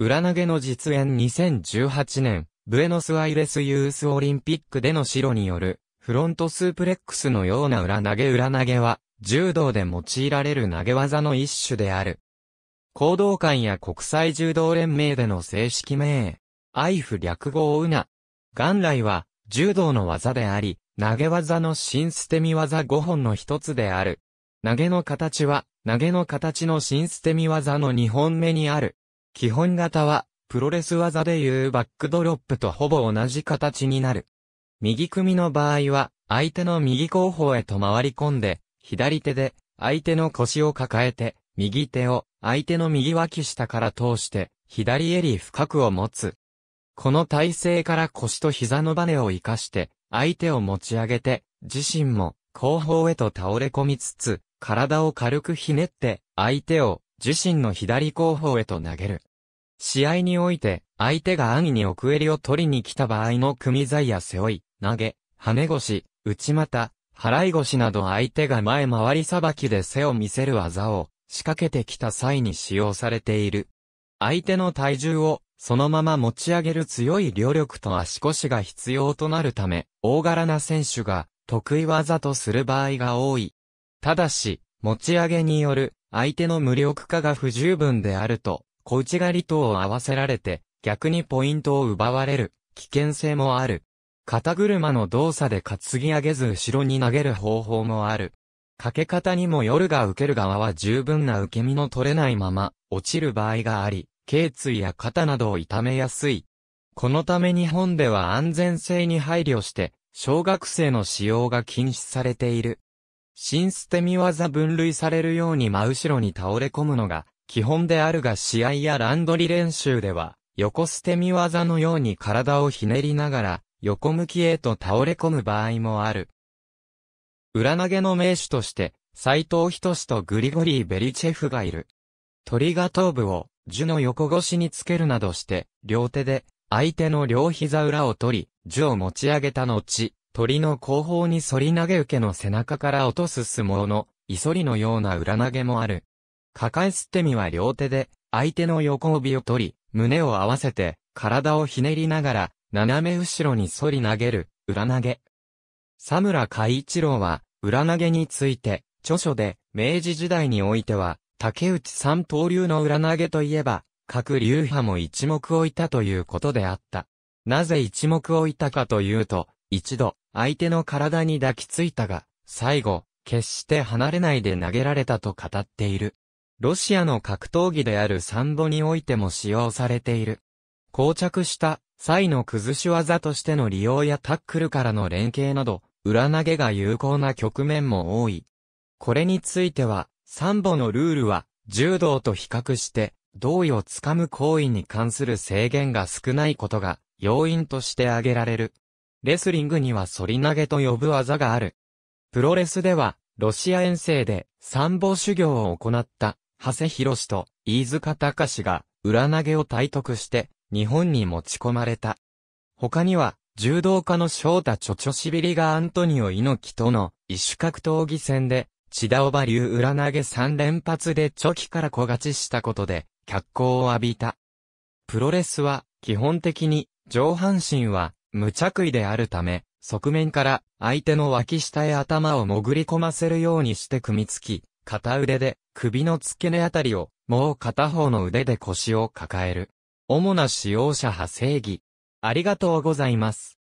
裏投げの実演2018年、ブエノスアイレスユースオリンピックでの白による、フロントスープレックスのような裏投げ裏投げは、柔道で用いられる投げ技の一種である。行動館や国際柔道連盟での正式名、アイフ略語をうな。元来は、柔道の技であり、投げ技の新捨て身技5本の一つである。投げの形は、投げの形の新捨て身技の2本目にある。基本型は、プロレス技でいうバックドロップとほぼ同じ形になる。右組みの場合は、相手の右後方へと回り込んで、左手で、相手の腰を抱えて、右手を、相手の右脇下から通して、左襟深くを持つ。この体勢から腰と膝のバネを活かして、相手を持ち上げて、自身も後方へと倒れ込みつつ、体を軽くひねって、相手を自身の左後方へと投げる。試合において、相手が安易に奥襟を取りに来た場合の組材や背負い、投げ、跳ね腰、内股、払い腰など相手が前回りさばきで背を見せる技を仕掛けてきた際に使用されている。相手の体重をそのまま持ち上げる強い両力と足腰が必要となるため、大柄な選手が得意技とする場合が多い。ただし、持ち上げによる相手の無力化が不十分であると、小内刈り等を合わせられて、逆にポイントを奪われる、危険性もある。肩車の動作で担ぎ上げず後ろに投げる方法もある。かけ方にも夜が受ける側は十分な受け身の取れないまま、落ちる場合があり、頸椎や肩などを痛めやすい。このため日本では安全性に配慮して、小学生の使用が禁止されている。新捨て身技分類されるように真後ろに倒れ込むのが基本であるが試合やランドリ練習では、横捨て身技のように体をひねりながら、横向きへと倒れ込む場合もある。裏投げの名手として、斎藤仁志とグリゴリー・ベリチェフがいる。鳥が頭部を、樹の横越しにつけるなどして、両手で、相手の両膝裏を取り、樹を持ち上げた後、鳥の後方に反り投げ受けの背中から落とす相撲の、いそりのような裏投げもある。抱えすってみは両手で、相手の横帯を取り、胸を合わせて、体をひねりながら、斜め後ろに反り投げる、裏投げ。佐村海一郎は、裏投げについて、著書で、明治時代においては、竹内三刀流の裏投げといえば、各流派も一目置いたということであった。なぜ一目置いたかというと、一度、相手の体に抱きついたが、最後、決して離れないで投げられたと語っている。ロシアの格闘技であるサンボにおいても使用されている。膠着した際の崩し技としての利用やタックルからの連携など、裏投げが有効な局面も多い。これについては、サンボのルールは、柔道と比較して、同意をつかむ行為に関する制限が少ないことが、要因として挙げられる。レスリングには反り投げと呼ぶ技がある。プロレスでは、ロシア遠征で、サンボ修行を行った、長谷博士と飯塚隆が裏投げを体得して日本に持ち込まれた。他には柔道家の翔太チョチョシビリがアントニオ猪木との異種格闘技戦で千田尾馬流裏投げ3連発でチョキから小勝ちしたことで脚光を浴びた。プロレスは基本的に上半身は無着衣であるため、側面から相手の脇下へ頭を潜り込ませるようにして組みつき、片腕で首の付け根あたりを、もう片方の腕で腰を抱える。主な使用者派正義。ありがとうございます。